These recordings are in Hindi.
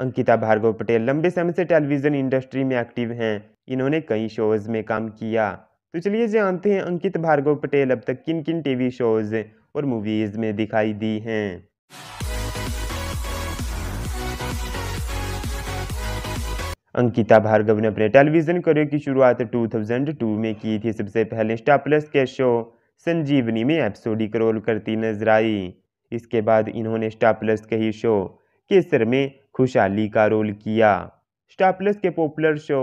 अंकिता भार्गव पटेल लंबे समय से टेलीविज़न इंडस्ट्री में एक्टिव हैं इन्होंने कई शोज़ में काम किया तो चलिए जानते हैं अंकित भार्गव पटेल अब तक किन किन टीवी शोज़ और मूवीज़ में दिखाई दी हैं अंकिता भार्गव ने अपने टेलीविज़न करियर की शुरुआत 2002 में की थी सबसे पहले स्टार प्लस के शो संजीवनी में एपिसोडिक रोल करती नजर आई इसके बाद इन्होंने स्टार प्लस के ही शो केसर में खुशहाली का रोल किया प्लस के पॉपुलर शो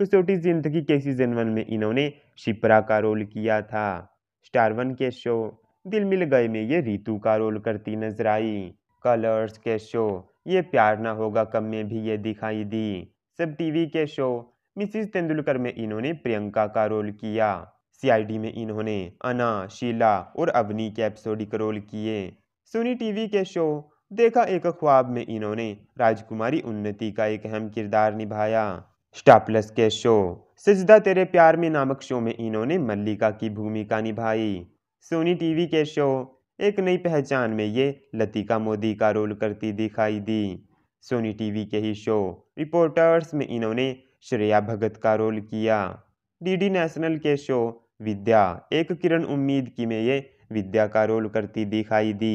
कसौटी जिंदगी के सीजन वन में इन्होंने शिप्रा का रोल किया था स्टार वन के शो दिल मिल गए में ये रितु का रोल करती नजर आई कलर्स के शो ये प्यार ना होगा कम में भी ये दिखाई दी सब टीवी के शो मिसिज तेंदुलकर में इन्होंने प्रियंका का रोल किया सीआईडी में इन्होंने अना शीला और अवनी के एपिसोडिक रोल किए सोनी टीवी के शो देखा एक ख्वाब में इन्होंने राजकुमारी उन्नति का एक अहम किरदार निभाया स्टापलस के शो सजदा तेरे प्यार में नामक शो में इन्होंने मल्लिका की भूमिका निभाई सोनी टीवी के शो एक नई पहचान में ये लतिका मोदी का रोल करती दिखाई दी सोनी टीवी के ही शो रिपोर्टर्स में इन्होंने श्रेया भगत का रोल किया डीडी नेशनल के शो विद्या एक किरण उम्मीद की में ये विद्या का रोल करती दिखाई दी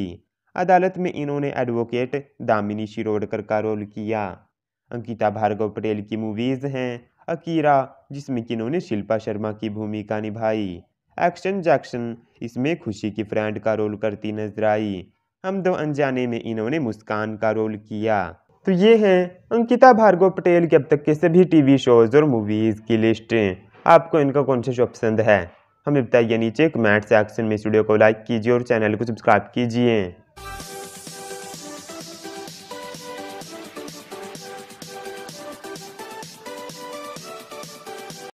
अदालत में इन्होंने एडवोकेट दामिनी शिरोडकर का रोल किया अंकिता भार्गव पटेल की मूवीज़ हैं अकीरा जिसमें कि इन्होंने शिल्पा शर्मा की भूमिका निभाई एक्शन जैक्शन इसमें खुशी की फ्रेंड का रोल करती नजर आई हम दो अनजाने में इन्होंने मुस्कान का रोल किया तो ये हैं अंकिता भार्गव पटेल के अब तक के सभी टीवी शोज़ और मूवीज़ की लिस्ट आपको इनका कौन सा शो पसंद है हमें बताइए नीचे कमेंट सेक्शन में स्टूडियो को लाइक कीजिए और चैनल को सब्सक्राइब कीजिए